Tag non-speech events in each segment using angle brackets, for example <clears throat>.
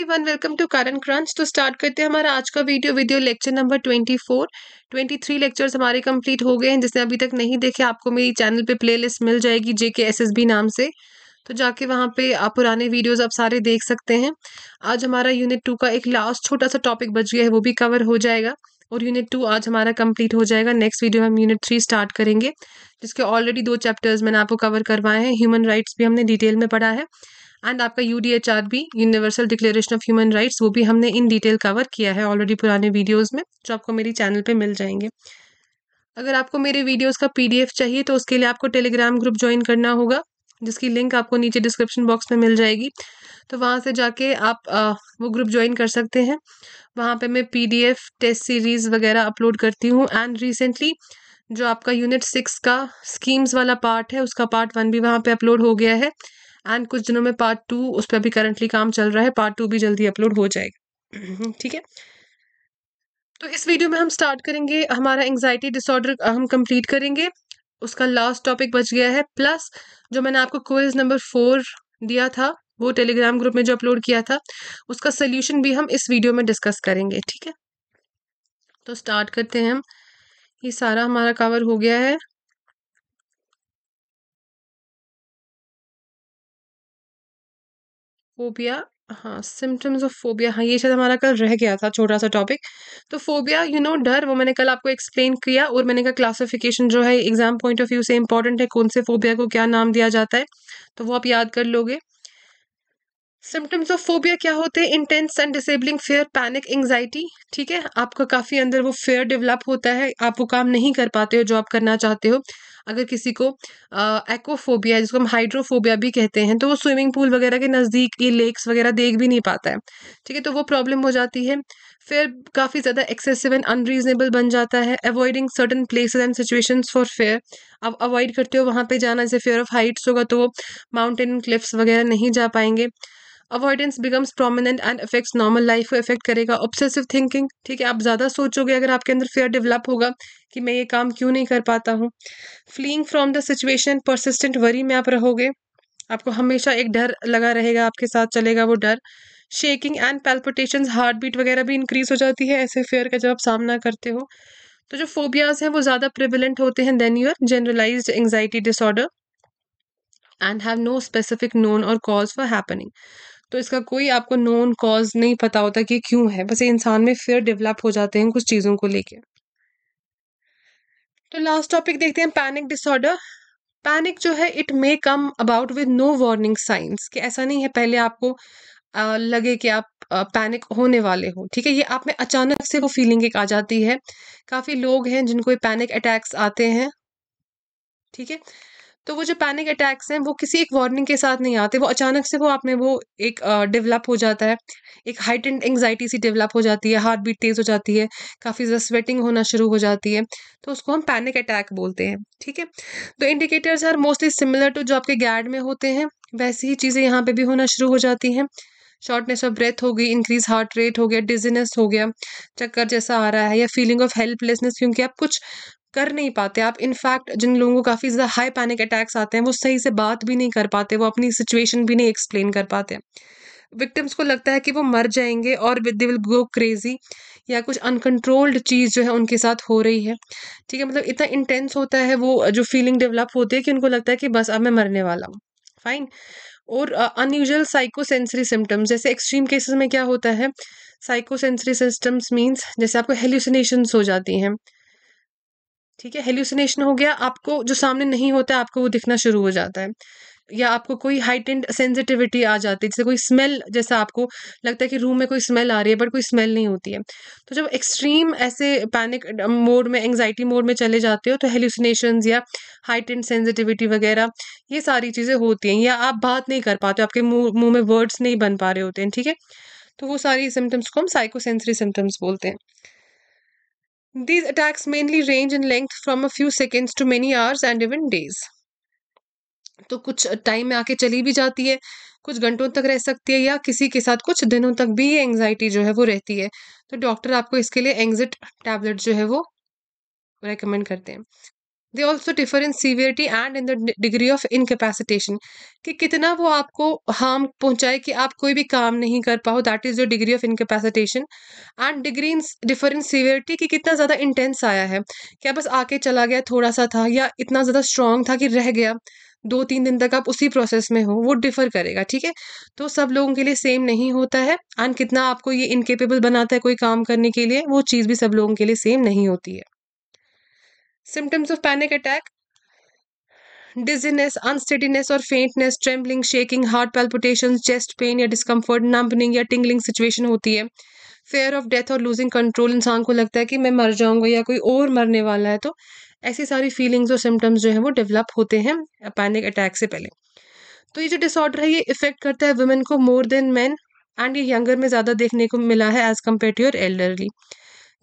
Everyone welcome to Current Crunch तो start करते हैं हमारा आज का video video lecture number twenty four twenty three lectures हमारे कंप्लीट हो गए हैं जिसने अभी तक नहीं देखे आपको मेरी चैनल पे प्लेलिस्ट मिल जाएगी जे के एस एस बी नाम से तो जाके वहाँ पे आप पुराने वीडियोस आप सारे देख सकते हैं आज हमारा यूनिट टू का एक लास्ट छोटा सा टॉपिक बच गया है वो भी कवर हो जाएगा और यूनिट टू आज हमारा कंप्लीट हो जाएगा नेक्स्ट वीडियो हम यूनिट थ्री स्टार्ट करेंगे जिसके ऑलरेडी दो चैप्टर्स मैंने आपको कवर करवाए हैं ह्यूमन राइट्स भी हमने डिटेल में पढ़ा है एंड आपका यू भी universal declaration of human rights वो भी हमने इन डिटेल कवर किया है ऑलरेडी पुराने वीडियोज़ में जो आपको मेरी चैनल पर मिल जाएंगे अगर आपको मेरे वीडियोस का पीडीएफ चाहिए तो उसके लिए आपको टेलीग्राम ग्रुप ज्वाइन करना होगा जिसकी लिंक आपको नीचे डिस्क्रिप्शन बॉक्स में मिल जाएगी तो वहाँ से जाके आप आ, वो ग्रुप ज्वाइन कर सकते हैं वहाँ पर मैं पी टेस्ट सीरीज़ वगैरह अपलोड करती हूँ एंड रिसेंटली जो आपका यूनिट सिक्स का स्कीम्स वाला पार्ट है उसका पार्ट वन भी वहाँ पर अपलोड हो गया है एंड कुछ दिनों में पार्ट टू उस पर अभी करंटली काम चल रहा है पार्ट टू भी जल्दी अपलोड हो जाएगा <clears throat> ठीक है तो इस वीडियो में हम स्टार्ट करेंगे हमारा एंग्जाइटी डिसऑर्डर हम कंप्लीट करेंगे उसका लास्ट टॉपिक बच गया है प्लस जो मैंने आपको क्वेज नंबर फोर दिया था वो टेलीग्राम ग्रुप में जो अपलोड किया था उसका सोल्यूशन भी हम इस वीडियो में डिस्कस करेंगे ठीक है तो स्टार्ट करते हैं हम ये सारा हमारा कवर हो गया है फोबिया हाँ सिम्टम्स ऑफ फोबिया हाँ ये शायद हमारा कल रह गया था छोटा सा टॉपिक तो फोबिया यू नो डर वो मैंने कल आपको एक्सप्लेन किया और मैंने कहा क्लासिफिकेशन जो है एग्जाम पॉइंट ऑफ व्यू से इंपॉर्टेंट है कौन से फोबिया को क्या नाम दिया जाता है तो वो आप याद कर लोगे सिम्टम्स ऑफ फोबिया क्या होते हैं intense and disabling fear panic anxiety ठीक है आपका काफ़ी अंदर वो फेयर डेवलप होता है आप वो काम नहीं कर पाते हो जो आप करना चाहते हो अगर किसी को एक्ोफोबिया जिसको हम हाइड्रोफोबिया भी कहते हैं तो वो स्विमिंग पूल वगैरह के नज़दीक ये लेक्स वगैरह देख भी नहीं पाता है ठीक है तो वो प्रॉब्लम हो जाती है फिर काफ़ी ज़्यादा एक्सेसिव एंड अनरीजनेबल बन जाता है avoiding certain places and situations for fear आप अवॉइड करते हो वहाँ पे जाना जैसे फेयर ऑफ हाइट्स होगा तो वो माउंटेन क्लिफ्स वगैरह नहीं जा पाएंगे avoidance becomes prominent and effects normal life को इफेक्ट करेगा ऑब्सेसिव थिंकिंग ठीक है आप ज़्यादा सोचोगे अगर आपके अंदर फेयर डेवलप होगा कि मैं ये काम क्यों नहीं कर पाता हूँ fleeing from the situation persistent worry में आप रहोगे आपको हमेशा एक डर लगा रहेगा आपके साथ चलेगा वो डर shaking and palpitation heartbeat वगैरह भी इंक्रीज हो जाती है ऐसे फेयर का जब आप सामना करते हो तो जो फोबियाज हैं वो ज़्यादा प्रिविलेंट होते हैं than your generalised anxiety disorder and have no specific known और कॉज फॉर हैपनिंग तो इसका कोई आपको नोन कॉज नहीं पता होता कि क्यों है बस इंसान में फिर डेवलप हो जाते हैं कुछ चीज़ों को लेके तो लास्ट टॉपिक देखते हैं पैनिक डिसऑर्डर पैनिक जो है it may come about with no warning signs कि ऐसा नहीं है पहले आपको आ, लगे कि आप पैनिक होने वाले हो ठीक है ये आप में अचानक से वो फीलिंग एक आ जाती है काफ़ी लोग हैं जिनको पैनिक अटैक्स आते हैं ठीक है तो वो जो पैनिक अटैक्स हैं वो किसी एक वार्निंग के साथ नहीं आते वो अचानक से वो आप में वो एक डेवलप हो जाता है एक हाइटेंड एंगजाइटी सी डेवलप हो जाती है हार्ट बीट तेज़ हो जाती है काफ़ी ज़्यादा स्वेटिंग होना शुरू हो जाती है तो उसको हम पैनिक अटैक बोलते हैं ठीक है तो indicators are mostly similar to जो आपके गैड में होते हैं वैसी ही चीज़ें यहाँ पर भी होना शुरू हो जाती हैं शॉर्टनेस ऑफ ब्रेथ हो गई इंक्रीज हार्ट रेट हो गया डिजीनेस हो गया चक्कर जैसा आ रहा है या फीलिंग ऑफ हेल्पलेसनेस क्योंकि आप कुछ कर नहीं पाते आप इनफैक्ट जिन लोगों को काफ़ी ज़्यादा हाई पैनिक अटैक्स आते हैं वो सही से बात भी नहीं कर पाते वो अपनी सिचुएशन भी नहीं एक्सप्लेन कर पाते विक्टिम्स को लगता है कि वो मर जाएंगे और with they will go crazy या कुछ अनकंट्रोल्ड चीज़ जो है उनके साथ हो रही है ठीक है मतलब इतना इंटेंस होता है वो जो फीलिंग डेवलप होती है कि उनको लगता है कि बस अब मैं मरने वाला हूँ फाइन और अनयूजल साइकोसेंसरी सिम्टम्स जैसे एक्सट्रीम केसेस में क्या होता है साइकोसेंसरी सिस्टम्स मीन्स जैसे आपको हेल्यूसिनेशंस हो जाती हैं ठीक है हेल्यूसिनेशन हो गया आपको जो सामने नहीं होता है आपको वो दिखना शुरू हो जाता है या आपको कोई हाइटेंड सेंसिटिविटी आ जाती है जैसे कोई स्मेल जैसा आपको लगता है कि रूम में कोई स्मेल आ रही है बट कोई स्मेल नहीं होती है तो जब एक्सट्रीम ऐसे पैनिक मोड में एंगजाइटी मोड में चले जाते हो तो हेल्यूसिनेशन या हाइटेंड सेंसिटिविटी वगैरह ये सारी चीज़ें होती हैं या आप बात नहीं कर पाते आपके मुँह में वर्ड्स नहीं बन पा रहे होते हैं ठीक है तो वो सारी सिम्टम्स को हम साइकोसेंसरी सिम्टम्स बोलते हैं These attacks mainly range in length from a few seconds to many hours and even days. तो कुछ टाइम में आके चली भी जाती है कुछ घंटों तक रह सकती है या किसी के साथ कुछ दिनों तक भी ये एंग्जाइटी जो है वो रहती है तो डॉक्टर आपको इसके लिए एंग्जिट टैबलेट जो है वो रेकमेंड करते हैं they also differ in severity and in the degree of incapacitation कि कितना वो आपको हार्म पहुँचाए कि आप कोई भी काम नहीं कर पाओ that is your degree of incapacitation and degree in differ in severity कि कितना ज़्यादा इंटेंस आया है क्या बस आके चला गया थोड़ा सा था या इतना ज़्यादा स्ट्रांग था कि रह गया दो तीन दिन तक आप उसी प्रोसेस में हो वो डिफर करेगा ठीक है तो सब लोगों के लिए सेम नहीं होता है एंड कितना आपको ये इनकेपेबल बनाता है कोई काम करने के लिए वो चीज़ भी सब लोगों के लिए सेम नहीं होती है symptoms of panic attack dizziness unsteadiness और faintness trembling shaking heart palpitation chest pain या डिस्कम्फर्ट नंबनिंग या टिंगलिंग सिचुएशन होती है फेयर ऑफ डेथ और लूजिंग कंट्रोल इंसान को लगता है कि मैं मर जाऊंगा या कोई और मरने वाला है तो ऐसी सारी फीलिंग्स और सिम्टम्स जो है वो डेवलप होते हैं पैनिक अटैक से पहले तो ये जो डिसऑर्डर है ये इफेक्ट करता है वुमेन को मोर देन मैन एंड ये यंगर में ज़्यादा देखने को मिला है as compared to your elderly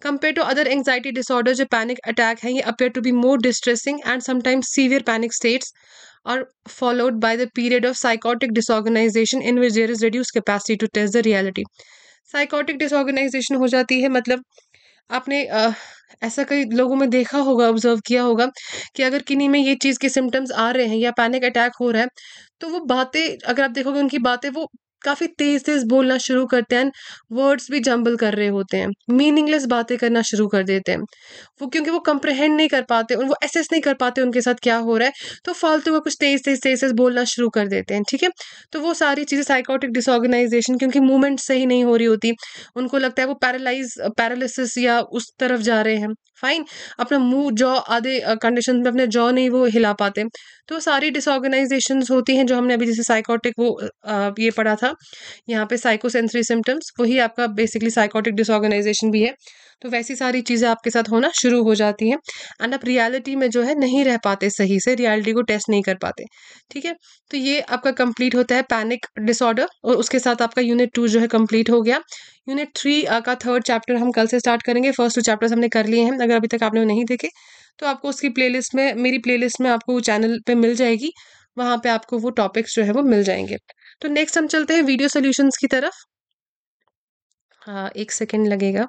compare to other anxiety disorder जो पैनिक अटैक हैं ये appear to be more distressing and sometimes severe panic states are followed by the period of psychotic disorganisation in which there is reduce capacity to test the reality psychotic disorganisation हो जाती है मतलब आपने uh, ऐसा कई लोगों में देखा होगा ऑब्जर्व किया होगा कि अगर किन्हीं में ये चीज़ के सिम्टम्स आ रहे हैं या पैनिक अटैक हो रहा है तो वो बातें अगर आप देखोगे उनकी बातें वो काफ़ी तेज़ तेज़ बोलना शुरू करते हैं वर्ड्स भी जंबल कर रहे होते हैं मीनिंगलेस बातें करना शुरू कर देते हैं वो क्योंकि वो कंप्रहेंड नहीं कर पाते वो एसेस नहीं कर पाते उनके साथ क्या हो रहा है तो फालतू में कुछ तेज़ तेज़ तेज़ तेज़ बोलना शुरू कर देते हैं ठीक है तो वो सारी चीज़ें साइकोटिक डिसऑर्गेनाइजेशन क्योंकि मूवमेंट सही नहीं हो रही होती उनको लगता है वो पैरालाइज पैरालिसिस या उस तरफ जा रहे हैं फाइन अपना मुंह जॉ आधे कंडीशन में अपने जॉ नहीं वो हिला पाते तो सारी डिसऑर्गेनाइजेशन होती हैं जो हमने अभी जैसे साइकोटिक वो आ, ये पढ़ा था यहाँ पे साइकोसेंसरी सिम्टम्स वही आपका बेसिकली साइकोटिक डिसऑर्गेनाइजेशन भी है तो वैसी सारी चीज़ें आपके साथ होना शुरू हो जाती हैं एंड आप रियलिटी में जो है नहीं रह पाते सही से रियलिटी को टेस्ट नहीं कर पाते ठीक है तो ये आपका कंप्लीट होता है पैनिक डिसऑर्डर और उसके साथ आपका यूनिट टू जो है कंप्लीट हो गया यूनिट थ्री का थर्ड चैप्टर हम कल से स्टार्ट करेंगे फर्स्ट टू चैप्टर्स हमने कर लिए हैं अगर अभी तक आपने नहीं देखे तो आपको उसकी प्लेलिस्ट में मेरी प्लेलिस्ट में आपको वो चैनल पे मिल जाएगी वहाँ पे आपको वो टॉपिक्स जो है वो मिल जाएंगे तो नेक्स्ट हम चलते हैं वीडियो सोल्यूशन की तरफ हाँ एक सेकेंड लगेगा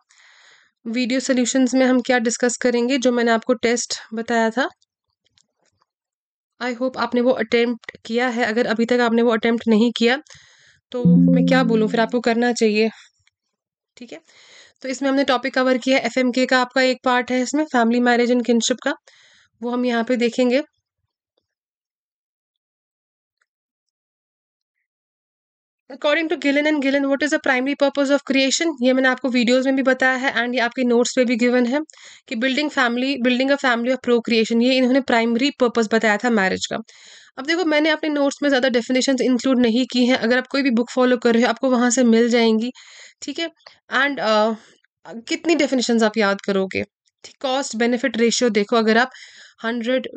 वीडियो सोल्यूशंस में हम क्या डिस्कस करेंगे जो मैंने आपको टेस्ट बताया था आई होप आपने वो अटैम्प्ट किया है अगर अभी तक आपने वो अटैम्प्ट नहीं किया तो मैं क्या बोलूँ फिर आपको करना चाहिए ठीक है तो इसमें हमने टॉपिक कवर किया एफ एम के का आपका एक पार्ट है इसमें फैमिली मैरिज एंड किनशिप का वो हम यहाँ पे देखेंगे according to Gillin and Gillin what is the primary purpose of creation ये मैंने आपको वीडियोज में भी बताया है एंड ये आपके नोट्स पे भी गिवन है कि building family building a family of procreation ये इन्होंने प्राइमरी पर्पज बताया था मैरिज का अब देखो मैंने अपने नोट्स में ज़्यादा डेफिनेशन इंक्लूड नहीं की हैं अगर आप कोई भी बुक फॉलो कर रहे हो आपको वहाँ से मिल जाएंगी ठीक है एंड कितनी डेफिनेशन आप याद करोगे ठीक कॉस्ट बेनिफिट रेशियो देखो अगर आप हंड्रेड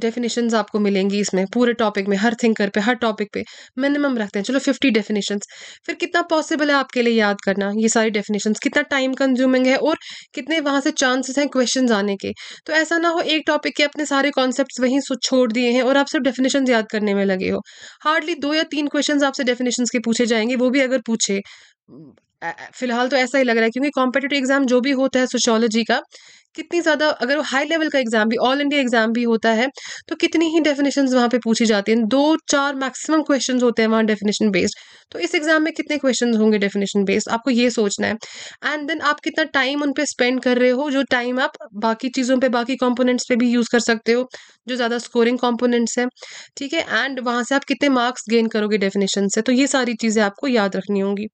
डेफिनेशंस आपको मिलेंगी इसमें पूरे टॉपिक में हर थिंकर पे हर टॉपिक पे मिनिमम रखते हैं चलो फिफ्टी डेफिनेशंस फिर कितना पॉसिबल है आपके लिए याद करना ये सारी डेफिनेशंस कितना टाइम कंज्यूमिंग है और कितने वहाँ से चांसेस हैं क्वेश्चन आने के तो ऐसा ना हो एक टॉपिक के अपने सारे कॉन्सेप्ट वहीं छोड़ दिए हैं और आप सिर्फ डेफिनेशन याद करने में लगे हो हार्डली दो या तीन क्वेश्चन आपसे डेफिनेशन के पूछे जाएंगे वो भी अगर पूछे फिलहाल तो ऐसा ही लग रहा है क्योंकि कॉम्पिटेटिव एग्जाम जो भी होता है सोशोलॉजी का कितनी ज़्यादा अगर हाई लेवल का एग्जाम भी ऑल इंडिया एग्जाम भी होता है तो कितनी ही डेफिनेशन वहाँ पे पूछी जाती हैं दो चार मैक्सिमम क्वेश्चन होते हैं वहाँ डेफिनेशन बेस्ड तो इस एग्जाम में कितने क्वेश्चन होंगे डेफिनेशन बेस्ड आपको ये सोचना है एंड देन आप कितना टाइम उन पर स्पेंड कर रहे हो जो टाइम आप बाकी चीज़ों पर बाकी कॉम्पोनेंट्स पर भी यूज़ कर सकते हो जो ज़्यादा स्कोरिंग कॉम्पोनेंट्स हैं ठीक है एंड वहाँ से आप कितने मार्क्स गेन करोगे डेफिनेशन से तो ये सारी चीज़ें आपको याद रखनी होंगी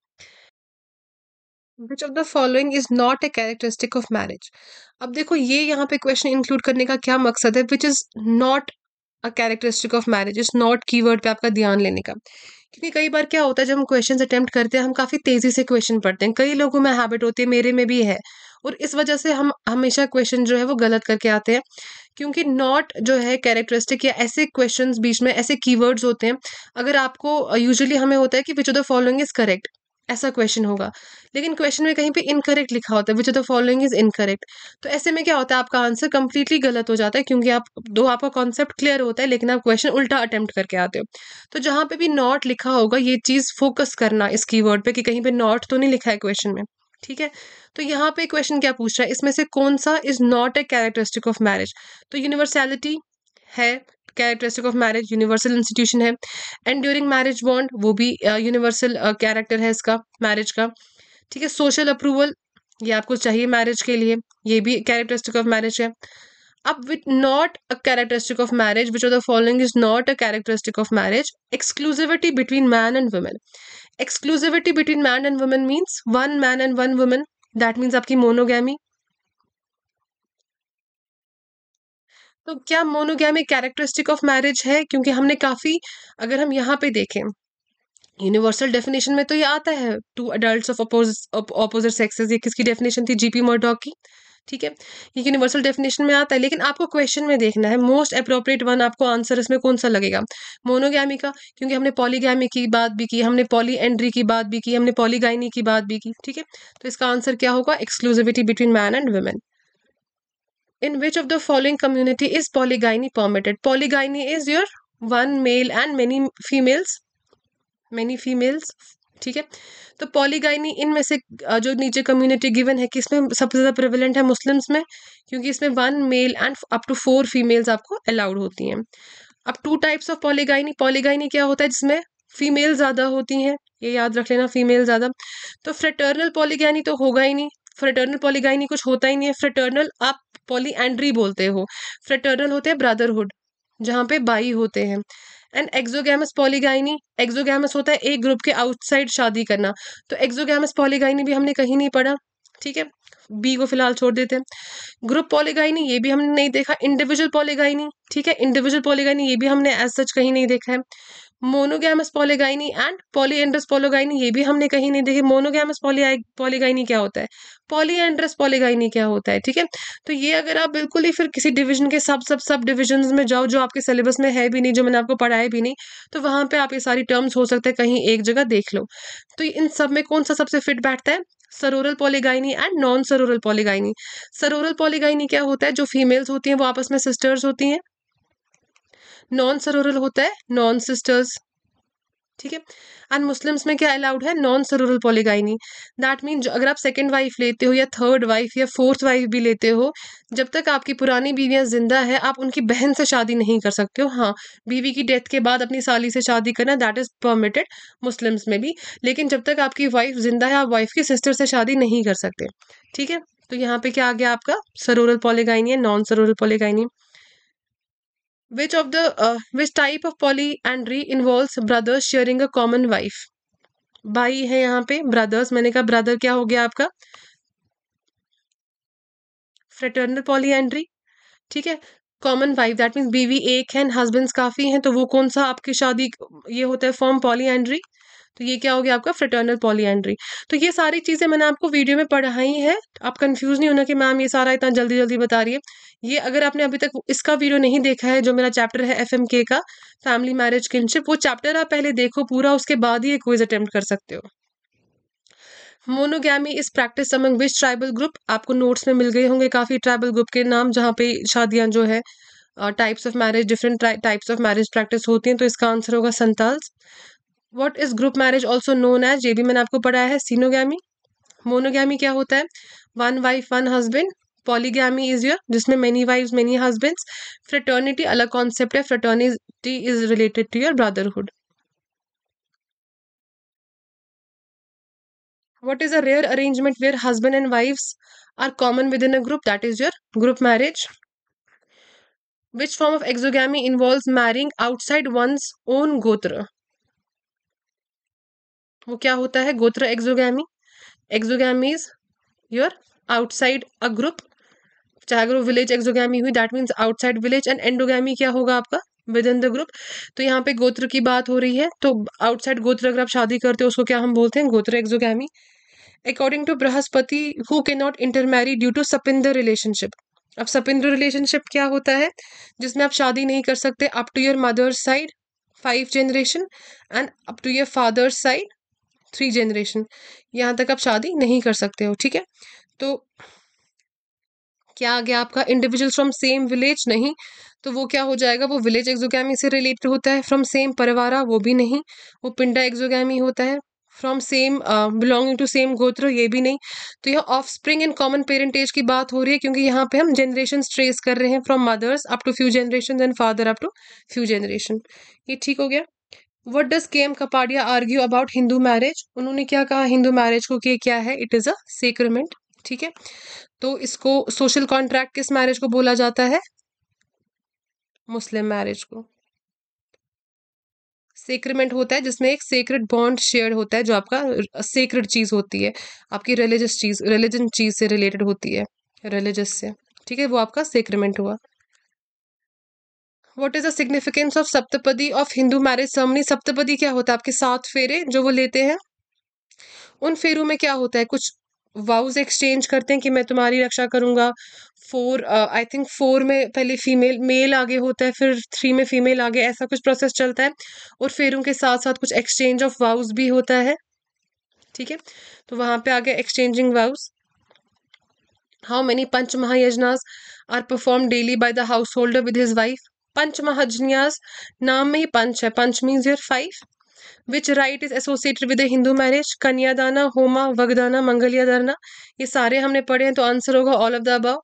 which of the following is not a characteristic of marriage अब देखो ये यहाँ पे क्वेश्चन इंक्लूड करने का क्या मकसद है which is not a characteristic of marriage is not key word पर आपका ध्यान लेने का क्योंकि कई बार क्या होता है जब हम क्वेश्चन अटैम्प्ट करते हैं हम काफ़ी तेज़ी से क्वेश्चन पढ़ते हैं कई लोगों में हैबिट होती है मेरे में भी है और इस वजह से हम हमेशा क्वेश्चन जो है वो गलत करके आते हैं क्योंकि नॉट जो है कैरेक्टरिस्टिक या ऐसे क्वेश्चंस बीच में ऐसे कीवर्ड्स होते हैं अगर आपको यूजुअली हमें होता है कि which of the following is correct ऐसा क्वेश्चन होगा लेकिन क्वेश्चन में कहीं पे इनकरेक्ट लिखा होता है which of the following is incorrect तो ऐसे में क्या होता है आपका आंसर कंप्लीटली गलत हो जाता है क्योंकि आप दो आपका कॉन्सेप्ट क्लियर होता है लेकिन आप क्वेश्चन उल्टा अटेम्प्ट करके आते हो तो जहाँ पे भी नॉट लिखा होगा ये चीज़ फोकस करना इस की वर्ड कि कहीं पर नॉट तो नहीं लिखा है क्वेश्चन में ठीक है तो यहाँ पे क्वेश्चन क्या पूछ रहा है इसमें से कौन सा is not a characteristic of marriage तो यूनिवर्सैलिटी है characteristic of marriage universal institution है एंड ड्यूरिंग मैरिज बॉन्ड वो भी यूनिवर्सल uh, कैरेक्टर uh, है इसका मैरिज का ठीक है सोशल अप्रूवल ये आपको चाहिए मैरिज के लिए ये भी कैरेक्टरिस्टिक ऑफ मैरिज है अब with not a characteristic of marriage which of the following is not a characteristic of marriage exclusivity between man and women exclusivity between man and women means one man and one women that means आपकी monogamy तो क्या monogamy characteristic of marriage है क्योंकि हमने काफ़ी अगर हम यहाँ पे देखें यूनिवर्सल डेफिनेशन में तो ये आता है two adult of opposite sexes ये किसकी डेफिनेशन थी जीपी मर्डॉक की ठीक है ये यूनिवर्सल डेफिनेशन में आता है लेकिन आपको क्वेश्चन में देखना है मोस्ट अप्रोप्रिएट वन आपको आंसर इसमें कौन सा लगेगा मोनोगैमी का क्योंकि हमने पॉलीगैमी की बात भी की हमने पॉली एंड्री की बात भी की हमने पॉलीगाइनी की बात भी की ठीक है तो इसका आंसर क्या होगा exclusivity between man and women in which of the following community is polygyny permitted polygyny is your one male and many females many females ठीक है तो पॉलीगाइनी इनमें से जो नीचे कम्युनिटी गिवन है कि इसमें सबसे ज़्यादा प्रिवेलेंट है मुस्लिम्स में क्योंकि इसमें one male and up to four females आपको अलाउड होती हैं अब two types of polygyny polygyny क्या होता है जिसमें फीमेल ज़्यादा होती हैं ये याद रख लेना फीमेल ज़्यादा तो फ्रेटर्नल पॉलीगाइनी तो होगा ही नहीं फ्रेटर्नल पॉलीगाइनी कुछ होता ही नहीं है फ्रेटर्नल आप एंड्री बोलते हो फ्रेटर्नल होते हैं ब्रदरहुड जहाँ पे बाई होते हैं एंड एक्जोगैमस पॉलीगाइनी एक्जोगैमस होता है एक ग्रुप के आउटसाइड शादी करना तो एक्जोगैमस पॉलीगाइनी भी हमने कहीं नहीं पढ़ा ठीक है बी को फिलहाल छोड़ देते हैं ग्रुप पॉलीगाइनी ये भी हमने नहीं देखा इंडिविजुअल पॉलीगाइनी ठीक है इंडिविजुअल पॉलीगाइनी ये भी हमने एज सच कहीं नहीं देखा है monogamous polygyny and polyandrous polygyny ये भी हमने कहीं नहीं देखी मोनोगैमस पॉली पॉलीगाइनी क्या होता है पॉलीएंड्रस पॉलीगाइनी क्या होता है ठीक है तो ये अगर आप बिल्कुल ही फिर किसी डिवीजन के सब सब सब डिविजन में जाओ जो आपके सिलेबस में है भी नहीं जो मैंने आपको पढ़ाया भी नहीं तो वहाँ पर आप ये सारी टर्म्स हो सकते हैं कहीं एक जगह देख लो तो इन सब में कौन सा सबसे फिट बैठता है sororal polygyny and non sororal polygyny sororal polygyny क्या होता है जो फीमेल्स होती हैं वो आपस में सिस्टर्स होती हैं नॉन सरोरल होता है नॉन सिस्टर्स ठीक है एंड मुस्लिम्स में क्या अलाउड है non sororal polygyny that mean अगर आप सेकेंड वाइफ लेते हो या थर्ड वाइफ या फोर्थ वाइफ भी लेते हो जब तक आपकी पुरानी बीवियाँ जिंदा है आप उनकी बहन से शादी नहीं कर सकते हो हाँ बीवी की डेथ के बाद अपनी साली से शादी करना दैट इज़ परमिटेड मुस्लिम्स में भी लेकिन जब तक आपकी वाइफ जिंदा है आप वाइफ की सिस्टर से शादी नहीं कर सकते ठीक है तो यहाँ पे क्या आ गया आपका सरोरल पॉलीगाइनी है non sororal polygyny Which of the uh, which type of polyandry involves brothers sharing a common wife? भाई है यहाँ पे ब्रदर्स मैंने कहा ब्रदर क्या हो गया आपका फ्रेटर्नल एंड्री ठीक है कॉमन वाइफ दैट मीन्स बीवी एक है हस्बैंड्स काफ़ी हैं तो वो कौन सा आपकी शादी ये होता है फॉर्म एंड्री तो ये क्या हो गया आपका फ्रेटर्नल पॉलीएंड्री तो ये सारी चीज़ें मैंने आपको वीडियो में पढ़ाई हैं आप कंफ्यूज नहीं होना कि मैम ये सारा इतना जल्दी जल्दी बता रही है ये अगर आपने अभी तक इसका वीडियो नहीं देखा है जो मेरा चैप्टर है एफ का फैमिली मैरिज किनशिप वो चैप्टर आप पहले देखो पूरा उसके बाद ही क्विज कर सकते हो मोनोगैमी इस practice among which tribal group आपको नोट्स में मिल गए होंगे काफ़ी ट्राइबल ग्रुप के नाम जहाँ पे शादियाँ जो है types of marriage different types of marriage practice होती हैं तो इसका आंसर होगा Santals what is group marriage also known as ये भी मैंने आपको पढ़ाया है सीनोगी मोनोगी क्या होता है one wife one husband polygamy is your जिसमें many wife many husbands fraternity अलग कॉन्सेप्ट है fraternity is related to your brotherhood what is a rare arrangement where husband and wives are common within a group that is your group marriage which form of exogamy involve marrying outside one own gotra वो क्या होता है gotra exogamy exogamy is your outside a group चाहे अगर वो village exogamy हुई that means outside village and endogamy क्या होगा आपका विद इन द ग्रुप तो यहाँ पे गोत्र की बात हो रही है तो आउटसाइड गोत्र अगर आप शादी करते हो उसको क्या हम बोलते हैं gotra exogamy according to Brihaspati who can not marry due to sapinda relationship अब सपिंदर रिलेशनशिप क्या होता है जिसमें आप शादी नहीं कर सकते up to your mother's side five generation and up to your father's side three generation यहाँ तक आप शादी नहीं कर सकते हो ठीक है तो क्या आ गया आपका इंडिविजुअल फ्रॉम सेम विलेज नहीं तो वो क्या हो जाएगा वो विलेज एक्जोगी से रिलेटेड होता है फ्रॉम सेम परिवार वो भी नहीं वो पिंडा एक्जोगी होता है from same belonging to same gotra ये भी नहीं तो यह offspring and common parentage की बात हो रही है क्योंकि यहाँ पे हम जनरेशन ट्रेस कर रहे हैं from mothers up to few generation and father up to few generation ये ठीक हो गया what does K M Kapadia argue about Hindu marriage उन्होंने क्या कहा हिंदू मैरिज को कि क्या है इट इज़ अ सेक्रमेंट ठीक है तो इसको सोशल कॉन्ट्रैक्ट किस मैरिज को बोला जाता है मुस्लिम मैरिज को सेक्रमेंट होता है जिसमें एक सेक्रेट बॉन्ड शेयर होता है जो आपका सेक्रेड चीज़ होती है आपकी रिलीजियस चीज़ रिलीजन चीज़ से रिलेटेड होती है रिलीजस से ठीक है वो आपका सेक्रमेंट हुआ what is the significance of saptapadi of Hindu marriage ceremony saptapadi क्या होता है आपके सात फेरे जो वो लेते हैं उन फेरों में क्या होता है कुछ वाउज एक्सचेंज करते हैं कि मैं तुम्हारी रक्षा करूंगा फोर आई थिंक फोर में पहले फीमेल मेल आगे होता है फिर थ्री में फीमेल आगे ऐसा कुछ प्रोसेस चलता है और फेरों के साथ साथ कुछ एक्सचेंज ऑफ वाउज भी होता है ठीक है तो वहाँ पे आ गया exchanging vows how many panch mahayajnas are perform daily by the householder with his wife panch mahayajnas नाम में ही पंच है panch means your five which right is associated with Hindu marriage kanyadana homa vagdana दाना ये सारे हमने पढ़े हैं तो आंसर होगा all of the above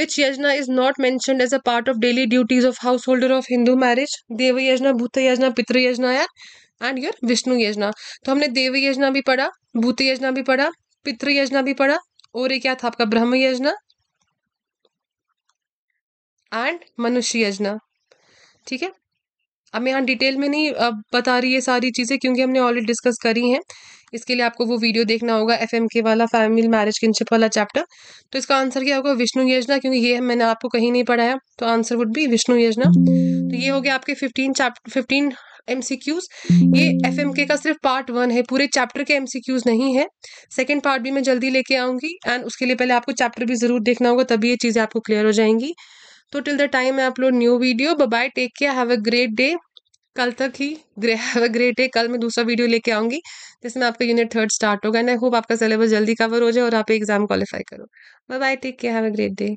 which yajna is not mention as a part of daily duties of householder of Hindu marriage deva yajna bhuta यजना पितृ यजना या एंड योर विष्णु यजना तो हमने देव यजना भी पढ़ा भूत यजना भी पढ़ा पितृ यजना भी पढ़ा और ये क्या था आपका ब्रह्म यजना एंड मनुष्य यजना ठीक है अब मैं यहाँ डिटेल में नहीं अब बता रही है सारी चीज़ें क्योंकि हमने ऑलरेडी डिस्कस करी हैं इसके लिए आपको वो वीडियो देखना होगा एफ एम के वाला फैमिली मैरिज किनशिप वाला चैप्टर तो इसका आंसर क्या होगा विष्णु योजना क्योंकि ये मैंने आपको कहीं नहीं पढ़ाया तो आंसर वुड भी विष्णु योजना तो ये हो गया आपके फिफ्टीन चैप्टर फिफ्टीन एम ये एफ एम के का सिर्फ पार्ट वन है पूरे चैप्टर के एम नहीं है सेकेंड पार्ट भी मैं जल्दी लेके आऊँगी एंड उसके लिए पहले आपको चैप्टर भी ज़रूर देखना होगा तभी ये चीज़ें आपको क्लियर हो जाएंगी तो टिल द टाइम मैं upload new video bye take care have a great day कल तक ही हैव अ ग्रेट डे कल मैं दूसरा वीडियो लेके आऊँगी जिसमें आपका यूनिट थर्ड स्टार्ट होगा एंड आई होप आपका सिलेबस जल्दी कवर हो जाए और आप एग्जाम क्वालिफाई करो bye bye take care have a great day